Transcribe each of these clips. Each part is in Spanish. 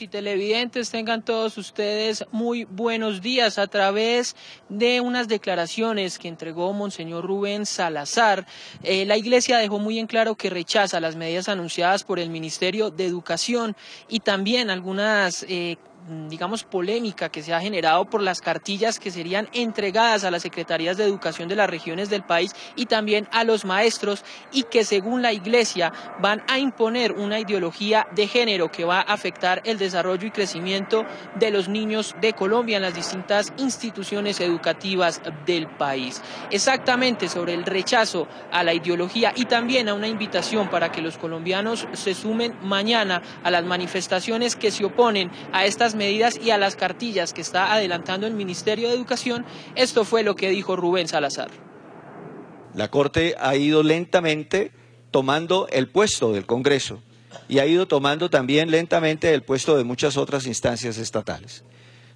y televidentes, tengan todos ustedes muy buenos días a través de unas declaraciones que entregó Monseñor Rubén Salazar. Eh, la Iglesia dejó muy en claro que rechaza las medidas anunciadas por el Ministerio de Educación y también algunas... Eh, Mm, digamos, polémica que se ha generado por las cartillas que serían entregadas a las secretarías de educación de las regiones del país y también a los maestros y que según la iglesia van a imponer una ideología de género que va a afectar el desarrollo y crecimiento de los niños de Colombia en las distintas instituciones educativas del país. Exactamente sobre el rechazo a la ideología y también a una invitación para que los colombianos se sumen mañana a las manifestaciones que se oponen a estas medidas y a las cartillas que está adelantando el Ministerio de Educación, esto fue lo que dijo Rubén Salazar. La Corte ha ido lentamente tomando el puesto del Congreso y ha ido tomando también lentamente el puesto de muchas otras instancias estatales.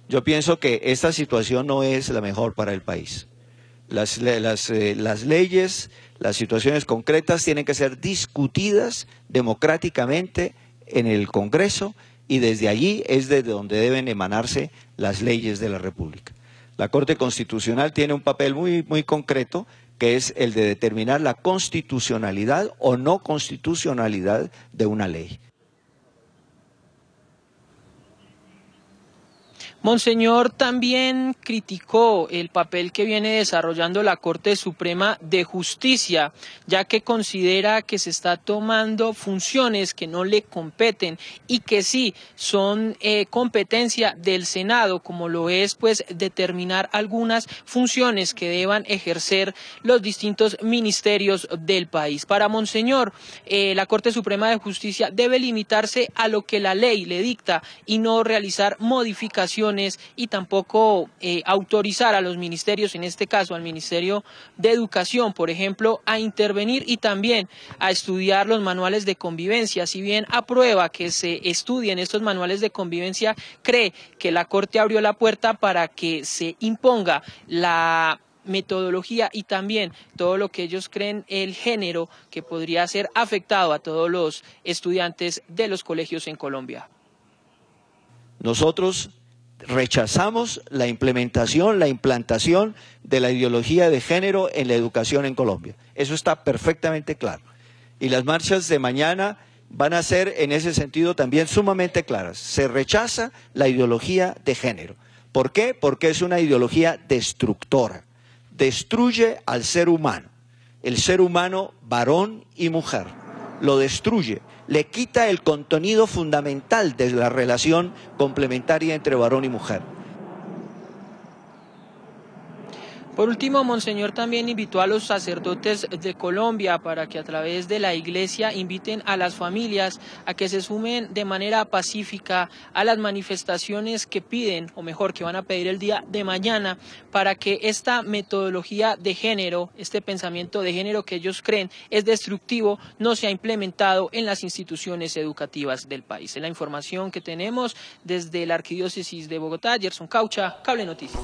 Yo pienso que esta situación no es la mejor para el país. Las, eh, las, leyes, las situaciones concretas tienen que ser discutidas democráticamente en el Congreso y desde allí es desde donde deben emanarse las leyes de la República. La Corte Constitucional tiene un papel muy, muy concreto que es el de determinar la constitucionalidad o no constitucionalidad de una ley. Monseñor también criticó el papel que viene desarrollando la Corte Suprema de Justicia, ya que considera que se está tomando funciones que no le competen y que sí son eh, competencia del Senado, como lo es pues determinar algunas funciones que deban ejercer los distintos ministerios del país. Para Monseñor, eh, la Corte Suprema de Justicia debe limitarse a lo que la ley le dicta y no realizar modificaciones y tampoco eh, autorizar a los ministerios, en este caso al Ministerio de Educación, por ejemplo, a intervenir y también a estudiar los manuales de convivencia. Si bien aprueba que se estudien estos manuales de convivencia, cree que la Corte abrió la puerta para que se imponga la metodología y también todo lo que ellos creen el género que podría ser afectado a todos los estudiantes de los colegios en Colombia. Nosotros rechazamos la implementación, la implantación de la ideología de género en la educación en Colombia. Eso está perfectamente claro. Y las marchas de mañana van a ser en ese sentido también sumamente claras. Se rechaza la ideología de género. ¿Por qué? Porque es una ideología destructora. Destruye al ser humano, el ser humano varón y mujer lo destruye, le quita el contenido fundamental de la relación complementaria entre varón y mujer. Por último, Monseñor también invitó a los sacerdotes de Colombia para que a través de la iglesia inviten a las familias a que se sumen de manera pacífica a las manifestaciones que piden, o mejor, que van a pedir el día de mañana, para que esta metodología de género, este pensamiento de género que ellos creen es destructivo, no sea implementado en las instituciones educativas del país. Es la información que tenemos desde la Arquidiócesis de Bogotá, Gerson Caucha, Cable Noticias.